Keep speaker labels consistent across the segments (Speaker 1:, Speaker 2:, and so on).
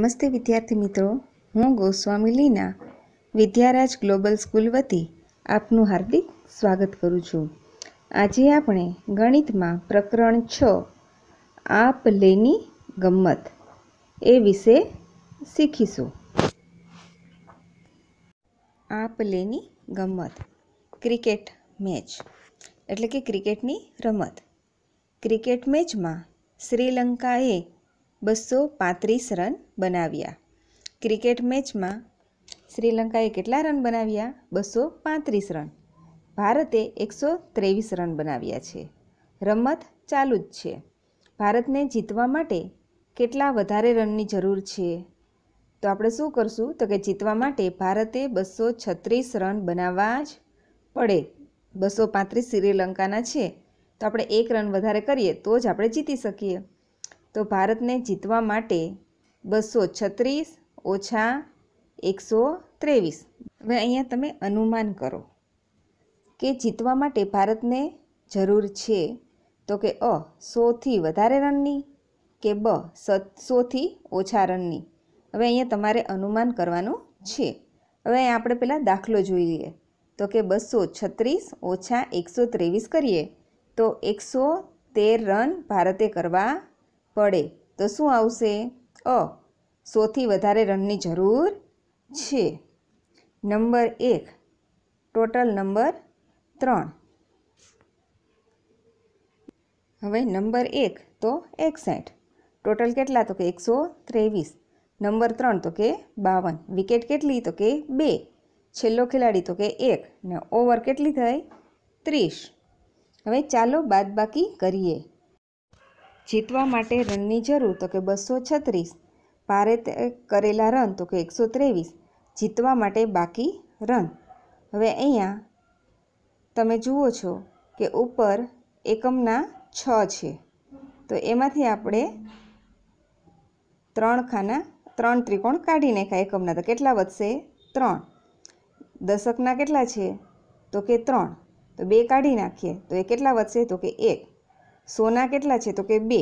Speaker 1: નમસ્તે વિદ્યાર્થી મિત્રો હું ગોસ્વામી લીના વિદ્યારાજ ગ્લોબલ સ્કૂલ વતી આપનું હાર્દિક સ્વાગત કરું છું આજે આપણે ગણિતમાં પ્રકરણ છ આપ લેની ગમ્મત એ વિશે શીખીશું આપ લેની ગમ્મત ક્રિકેટ મેચ એટલે કે ક્રિકેટની રમત ક્રિકેટ મેચમાં શ્રીલંકાએ બસો પાંત્રીસ રન બનાવ્યા ક્રિકેટ મેચમાં શ્રીલંકાએ કેટલા રન બનાવ્યા બસો પાંત્રીસ રન ભારતે એકસો ત્રેવીસ રન બનાવ્યા છે રમત ચાલુ જ છે ભારતને જીતવા માટે કેટલા વધારે રનની જરૂર છે તો આપણે શું કરશું તો કે જીતવા માટે ભારતે બસો છત્રીસ રન બનાવવા જ પડે બસો પાંત્રીસ શ્રીલંકાના છે તો આપણે એક રન વધારે કરીએ તો જ આપણે જીતી શકીએ તો ભારતને જીતવા માટે બસો છત્રીસ ઓછા એકસો ત્રેવીસ હવે અહીંયા તમે અનુમાન કરો કે જીતવા માટે ભારતને જરૂર છે તો કે અ સોથી વધારે રનની કે બ સોથી ઓછા રનની હવે અહીંયા તમારે અનુમાન કરવાનું છે હવે અહીંયા આપણે પહેલાં દાખલો જોઈએ તો કે બસો છત્રીસ ઓછા એકસો ત્રેવીસ કરીએ તો એકસો તેર રન ભારતે કરવા પડે તો શું આવશે અ સોથી વધારે રનની જરૂર છે નંબર એક ટોટલ નંબર ત્રણ હવે નંબર એક તો એકસઠ ટોટલ કેટલા તો કે એકસો ત્રેવીસ નંબર ત્રણ તો કે બાવન વિકેટ કેટલી તો કે બે છેલ્લો ખેલાડી તો કે એક ને ઓવર કેટલી થઈ ત્રીસ હવે ચાલો બાદબાકી કરીએ જીતવા માટે રનની જરૂર તો કે બસો છત્રીસ ભારતે કરેલા રન તો કે એકસો ત્રેવીસ જીતવા માટે બાકી રન હવે અહીંયા તમે જુઓ છો કે ઉપર એકમના છ છે તો એમાંથી આપણે ત્રણ ખાના ત્રણ ત્રિકોણ કાઢી નાખ્યા એકમના તો કેટલા વધશે ત્રણ દશકના કેટલા છે તો કે ત્રણ તો બે કાઢી નાખીએ તો એ કેટલા વધશે તો કે એક સોના કેટલા છે તો કે બે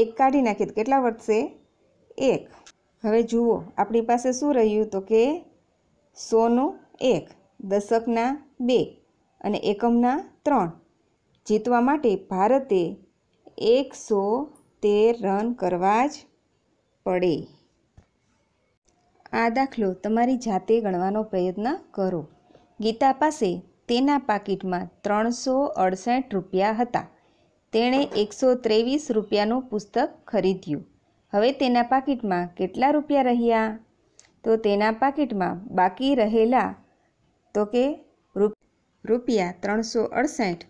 Speaker 1: એક કાઢી નાખીએ તો કેટલા વધશે એક હવે જુઓ આપણી પાસે શું રહ્યું તો કે સોનું એક દશકના બે અને એકમના ત્રણ જીતવા માટે ભારતે એકસો તેર રન કરવા જ પડે આ દાખલો તમારી જાતે ગણવાનો પ્રયત્ન કરો ગીતા પાસે તેના પાકીટમાં ત્રણસો અડસઠ રૂપિયા હતા તેણે એકસો ત્રેવીસ રૂપિયાનું પુસ્તક ખરીદ્યું હવે તેના પાકીટમાં કેટલા રૂપિયા રહ્યા તો તેના પાકીટમાં બાકી રહેલા તો કે રૂપિયા ત્રણસો અડસઠ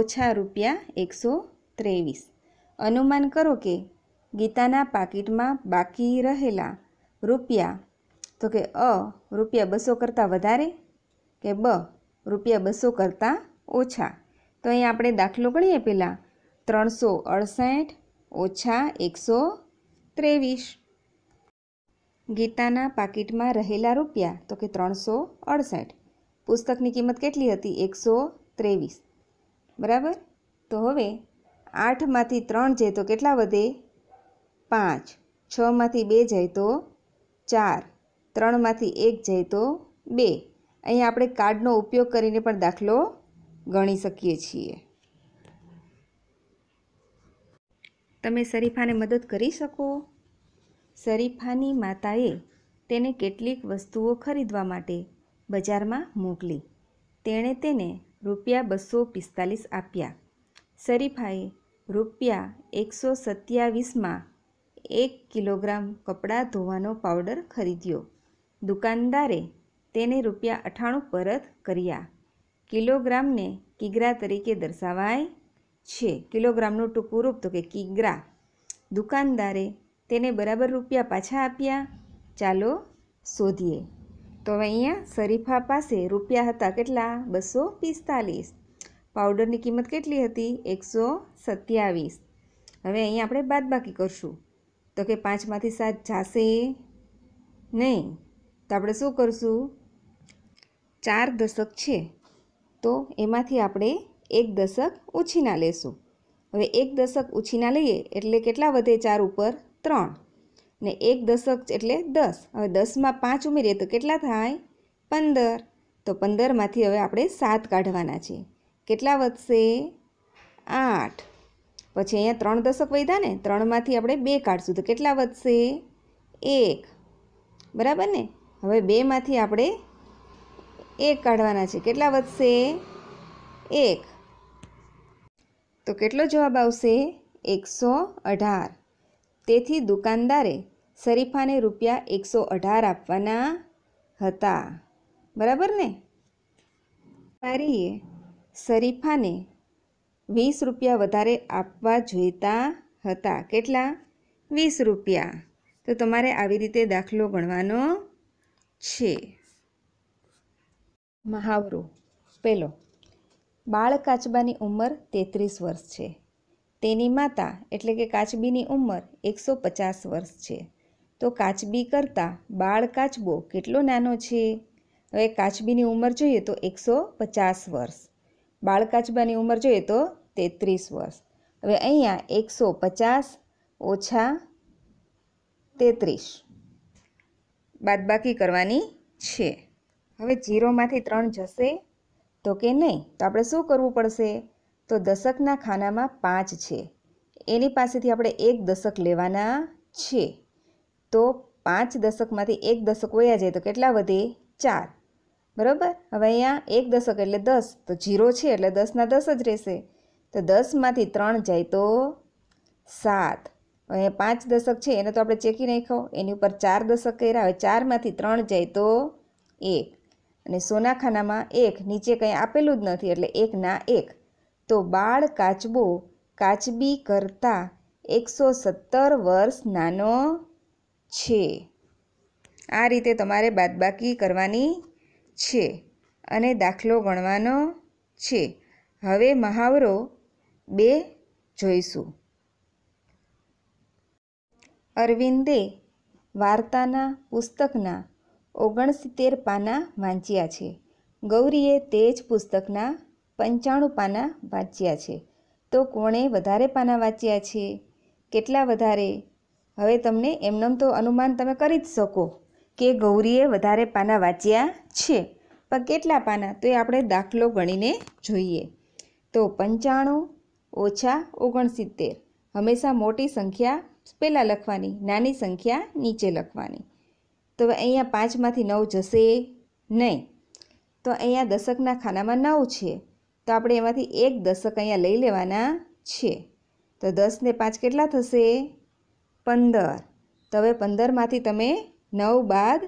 Speaker 1: ઓછા રૂપિયા એકસો ત્રેવીસ અનુમાન કરો કે ગીતાના પાકીટમાં બાકી રહેલા રૂપિયા તો કે અ રૂપિયા બસો કરતાં વધારે કે બ રૂપિયા બસો કરતાં ઓછા તો અહીં આપણે દાખલો ગણીએ પહેલાં ત્રણસો અડસઠ ઓછા એકસો ત્રેવીસ ગીતાના પાકીટમાં રહેલા રૂપિયા તો કે ત્રણસો અડસઠ પુસ્તકની કિંમત કેટલી હતી એકસો ત્રેવીસ બરાબર તો હવે આઠમાંથી ત્રણ જાય તો કેટલા વધે પાંચ છમાંથી બે જાય તો ચાર ત્રણમાંથી એક જાય તો બે અહીં આપણે કાર્ડનો ઉપયોગ કરીને પણ દાખલો ગણી શકીએ છીએ તમે શરીફાને મદદ કરી શકો શરીફાની માતાએ તેને કેટલીક વસ્તુઓ ખરીદવા માટે બજારમાં મોકલી તેણે તેને રૂપિયા બસો પિસ્તાલીસ આપ્યા શરીફાએ રૂપિયા એકસો સત્યાવીસમાં એક કિલોગ્રામ કપડાં ધોવાનો પાવડર ખરીદ્યો દુકાનદારે તેને રૂપિયા અઠાણું પરત કર્યા કિલોગ્રામને કિગ્રા તરીકે દર્શાવાય છે કિલોગ્રામનું ટૂંકું રૂપ તો કે કિગ્રા દુકાનદારે તેને બરાબર રૂપિયા પાછા આપ્યા ચાલો શોધીએ તો હવે અહીંયા શરીફા પાસે રૂપિયા હતા કેટલા બસો પિસ્તાલીસ પાવડરની કિંમત કેટલી હતી એકસો સત્યાવીસ હવે અહીં આપણે બાદબાકી કરશું તો કે પાંચમાંથી સાત જાશે નહીં તો આપણે શું કરશું ચાર દશક છે તો એમાંથી આપણે એક દશક ઉછીના લેશું હવે એક દશક ઉછીના લઈએ એટલે કેટલા વધે ચાર ઉપર ત્રણ ને એક દશક એટલે દસ હવે દસમાં પાંચ ઉમેરીએ તો કેટલા થાય પંદર તો પંદરમાંથી હવે આપણે સાત કાઢવાના છે કેટલા વધશે આઠ પછી અહીંયા ત્રણ દશક વધ્યા ને ત્રણમાંથી આપણે બે કાઢશું તો કેટલા વધશે એક બરાબર ને હવે બેમાંથી આપણે એક કાઢવાના છે કેટલા વધશે એક તો કેટલો જવાબ આવશે એકસો અઢાર તેથી દુકાનદારે શરીફાને રૂપિયા એકસો અઢાર આપવાના હતા બરાબર ને વેપારીએ શરીફાને વીસ રૂપિયા વધારે આપવા જોઈતા હતા કેટલા વીસ રૂપિયા તો તમારે આવી રીતે દાખલો ગણવાનો છે મહાવરો પહેલો બાળ કાચબાની ઉંમર તેત્રીસ વર્ષ છે તેની માતા એટલે કે કાચબીની ઉંમર એકસો પચાસ વર્ષ છે તો કાચબી કરતાં બાળ કાચબો કેટલો નાનો છે હવે કાચબીની ઉંમર જોઈએ તો એકસો પચાસ વર્ષ બાળ કાચબાની ઉંમર જોઈએ તો તેત્રીસ વર્ષ હવે અહીંયા એકસો પચાસ ઓછા તેત્રીસ બાદબાકી કરવાની છે હવે જીરોમાંથી ત્રણ જશે તો કે નહીં તો આપણે શું કરવું પડશે તો દશકના ખાનામાં પાંચ છે એની પાસેથી આપણે એક દશક લેવાના છે તો પાંચ દશકમાંથી એક દશક વયા જાય તો કેટલા વધે ચાર બરાબર હવે અહીંયા એક દશક એટલે દસ તો જીરો છે એટલે દસના દસ જ રહેશે તો દસમાંથી ત્રણ જાય તો સાત અહીંયા પાંચ દશક છે એને તો આપણે ચેકી નાખો એની ઉપર ચાર દશક કર્યા હવે ચારમાંથી ત્રણ જાય તો એક અને સોનાખાનામાં એક નીચે કંઈ આપેલું જ નથી એટલે એક ના એક તો બાળ કાચબો કાચબી કરતાં એકસો સત્તર વર્ષ નાનો છે આ રીતે તમારે બાદબાકી કરવાની છે અને દાખલો ગણવાનો છે હવે મહાવરો બે જોઈશું અરવિંદે વાર્તાના પુસ્તકના ઓગણસિત્તેર પાના વાંચ્યા છે ગૌરીએ તે જ પુસ્તકના પંચાણું પાના વાંચ્યા છે તો કોણે વધારે પાના વાંચ્યા છે કેટલા વધારે હવે તમને એમનેમ તો અનુમાન તમે કરી જ શકો કે ગૌરીએ વધારે પાના વાંચ્યા છે પણ કેટલા પાના તો એ આપણે દાખલો ગણીને જોઈએ તો પંચાણું ઓછા ઓગણસિત્તેર હંમેશા મોટી સંખ્યા પહેલાં લખવાની નાની સંખ્યા નીચે લખવાની તો હવે અહીંયા પાંચમાંથી નવ જશે નહીં તો અહીંયા દશકના ખાનામાં નવ છે તો આપણે એમાંથી એક દશક અહીંયા લઈ લેવાના છે તો દસને પાંચ કેટલા થશે પંદર તો હવે પંદરમાંથી તમે નવ બાદ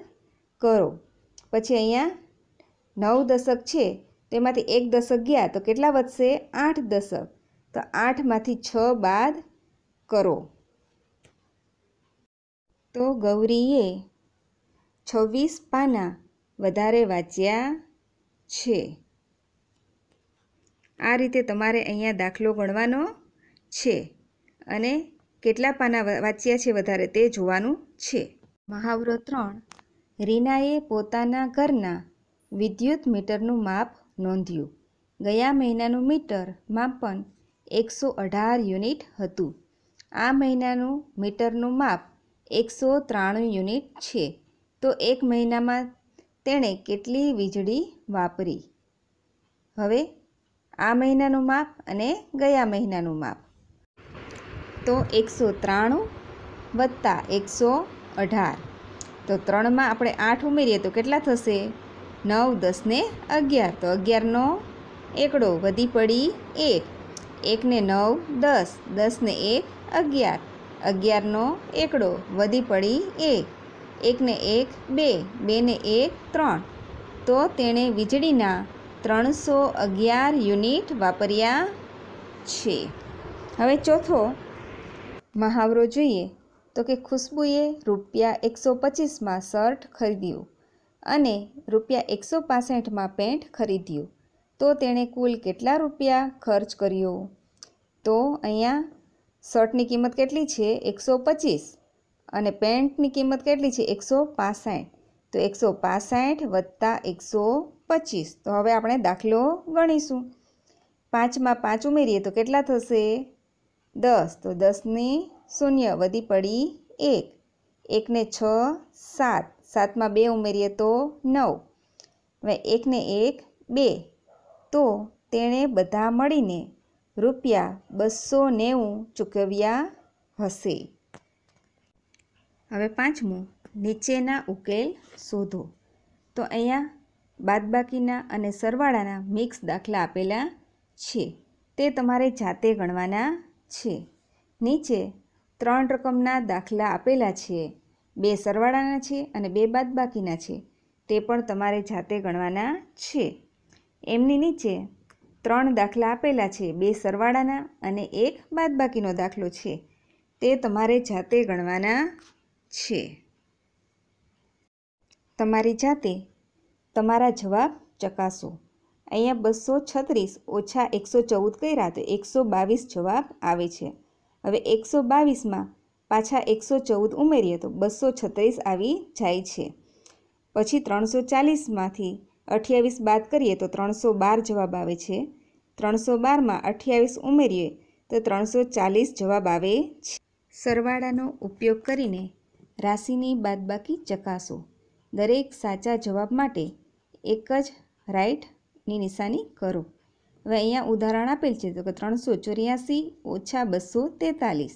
Speaker 1: કરો પછી અહીંયા નવ દશક છે તેમાંથી એક દશક ગયા તો કેટલા વધશે આઠ દશક તો આઠમાંથી છ બાદ કરો તો ગૌરીએ છવ્વીસ પાના વધારે વાંચ્યા છે આ રીતે તમારે અહીંયા દાખલો ગણવાનો છે અને કેટલા પાના વાંચ્યા છે વધારે તે જોવાનું છે મહાવરો ત્રણ રીનાએ પોતાના ઘરના વિદ્યુત મીટરનું માપ નોંધ્યું ગયા મહિનાનું મીટર માપન એકસો અઢાર યુનિટ હતું આ મહિનાનું મીટરનું માપ એકસો ત્રાણું યુનિટ છે તો એક મહિનામાં તેણે કેટલી વીજળી વાપરી હવે આ મહિનાનું માપ અને ગયા મહિનાનું માપ તો એકસો ત્રાણું વત્તા એકસો અઢાર તો ત્રણમાં આપણે આઠ ઉમેરીએ તો કેટલા થશે નવ દસ ને અગિયાર તો અગિયારનો એકડો વધી પડી એક એકને નવ દસ દસને એક અગિયાર અગિયારનો એકડો વધી પડી એક એકને એક બે બેને એક ત્રણ તો તેણે વીજળીના ત્રણસો અગિયાર યુનિટ વાપર્યા છે હવે ચોથો મહાવરો જોઈએ તો કે ખુશ્બુએ રૂપિયા એકસો પચીસમાં શર્ટ ખરીદ્યું અને રૂપિયા એકસો પાસઠમાં પેન્ટ ખરીદ્યું તો તેણે કુલ કેટલા રૂપિયા ખર્ચ કર્યો તો અહીંયા શર્ટની કિંમત કેટલી છે એકસો પચીસ અને પેન્ટની કિંમત કેટલી છે એકસો પાસઠ તો એકસો પાસઠ વત્તા એકસો પચીસ તો હવે આપણે દાખલો ગણીશું પાંચમાં પાંચ ઉમેરીએ તો કેટલા થશે દસ તો દસની શૂન્ય વધી પડી એક એકને છ સાત સાતમાં બે ઉમેરીએ તો નવ હવે એકને એક બે તો તેણે બધા મળીને રૂપિયા બસો નેવું ચૂકવ્યા હશે હવે પાંચમું નીચેના ઉકેલ શોધો તો અહીંયા બાદબાકીના અને સરવાળાના મિક્સ દાખલા આપેલા છે તે તમારે જાતે ગણવાના છે નીચે ત્રણ રકમના દાખલા આપેલા છે બે સરવાળાના છે અને બે બાદબાકીના છે તે પણ તમારે જાતે ગણવાના છે એમની નીચે ત્રણ દાખલા આપેલા છે બે સરવાળાના અને એક બાદબાકીનો દાખલો છે તે તમારે જાતે ગણવાના છે તમારી જાતે તમારા જવાબ ચકાસો અહીંયા બસો છત્રીસ ઓછા એકસો ચૌદ કર્યા તો એકસો બાવીસ જવાબ આવે છે હવે એકસો બાવીસમાં પાછા એકસો ચૌદ ઉમેરીએ તો બસો છત્રીસ આવી જાય છે પછી ત્રણસો ચાલીસમાંથી અઠ્યાવીસ બાદ કરીએ તો ત્રણસો બાર જવાબ આવે છે ત્રણસો બારમાં અઠ્યાવીસ ઉમેરીએ તો ત્રણસો ચાલીસ જવાબ આવે છે સરવાળાનો ઉપયોગ કરીને રાશિની બાદબાકી ચકાસો દરેક સાચા જવાબ માટે એક જ રાઇટની નિશાની કરો હવે અહીંયા ઉદાહરણ આપેલ છે તો કે ત્રણસો ચોર્યાસી ઓછા બસો તેતાલીસ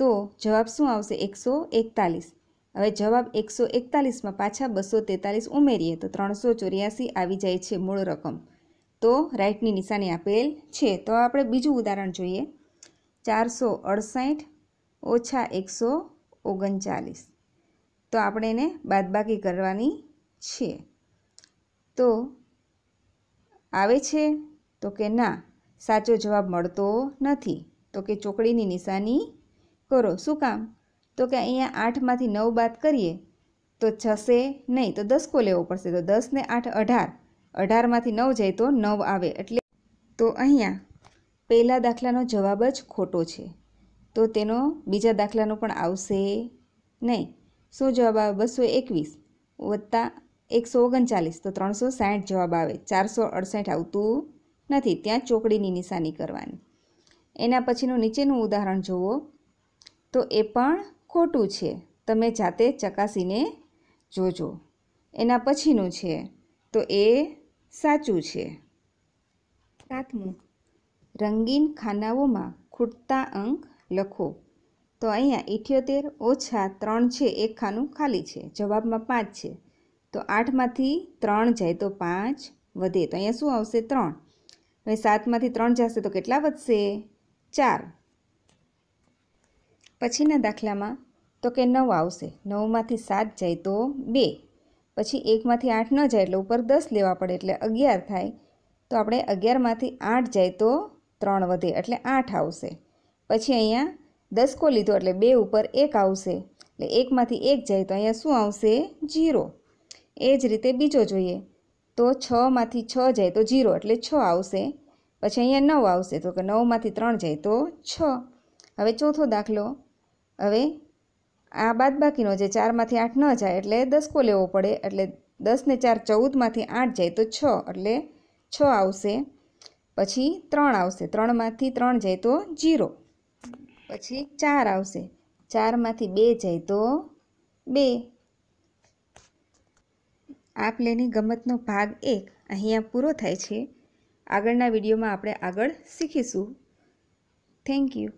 Speaker 1: તો જવાબ શું આવશે એકસો એકતાલીસ હવે જવાબ એકસો એકતાલીસમાં પાછા બસો તેતાલીસ ઉમેરીએ તો ત્રણસો ચોર્યાસી આવી જાય છે મૂળ રકમ તો રાઇટની નિશાની આપેલ છે તો આપણે બીજું ઉદાહરણ જોઈએ ચારસો અડસઠ ઓછા એકસો ઓગણચાલીસ તો આપણે એને બાદબાકી કરવાની છે તો આવે છે તો કે ના સાચો જવાબ મળતો નથી તો કે ચોકડીની નિશાની કરો શું કામ તો કે અહીંયા આઠમાંથી નવ બાદ કરીએ તો છસે નહીં તો દસકો લેવો પડશે તો દસને આઠ અઢાર અઢારમાંથી નવ જાય તો નવ આવે એટલે તો અહીંયા પહેલાં દાખલાનો જવાબ જ ખોટો છે તો તેનો બીજા દાખલાનો પણ આવશે નહીં શું જવાબ આવે બસો એકવીસ વત્તા એકસો ઓગણચાલીસ તો ત્રણસો સાઠ જવાબ આવે ચારસો અડસઠ આવતું નથી ત્યાં ચોકડીની નિશાની કરવાની એના પછીનું નીચેનું ઉદાહરણ જુઓ તો એ પણ ખોટું છે તમે જાતે ચકાસીને જોજો એના પછીનું છે તો એ સાચું છે સાતમું રંગીન ખાનાઓમાં ખૂટતા અંક લખો તો અહીંયા ઇઠ્યોતેર ઓછા ત્રણ છે એક ખાનું ખાલી છે જવાબમાં પાંચ છે તો આઠમાંથી ત્રણ જાય તો પાંચ વધે તો અહીંયા શું આવશે ત્રણ હવે સાતમાંથી ત્રણ જશે તો કેટલા વધશે ચાર પછીના દાખલામાં તો કે નવ આવશે નવમાંથી સાત જાય તો બે પછી એકમાંથી આઠ ન જાય એટલે ઉપર દસ લેવા પડે એટલે અગિયાર થાય તો આપણે અગિયારમાંથી આઠ જાય તો ત્રણ વધે એટલે આઠ આવશે પછી અહીંયા દસકો લીધો એટલે બે ઉપર એક આવશે એટલે એકમાંથી એક જાય તો અહીંયા શું આવશે જીરો એ જ રીતે બીજો જોઈએ તો છમાંથી છ જાય તો જીરો એટલે છ આવશે પછી અહીંયા નવ આવશે તો કે નવમાંથી ત્રણ જાય તો છ હવે ચોથો દાખલો હવે આ બાદ બાકીનો જે ચારમાંથી આઠ ન જાય એટલે દસકો લેવો પડે એટલે દસને ચાર ચૌદમાંથી આઠ જાય તો છ એટલે છ આવશે પછી ત્રણ આવશે ત્રણમાંથી ત્રણ જાય તો જીરો પછી ચાર આવશે ચારમાંથી બે જાય તો બે આપલેની ગમતનો ભાગ એક અહીંયા પૂરો થાય છે આગળના વિડીયોમાં આપણે આગળ શીખીશું થેન્ક યુ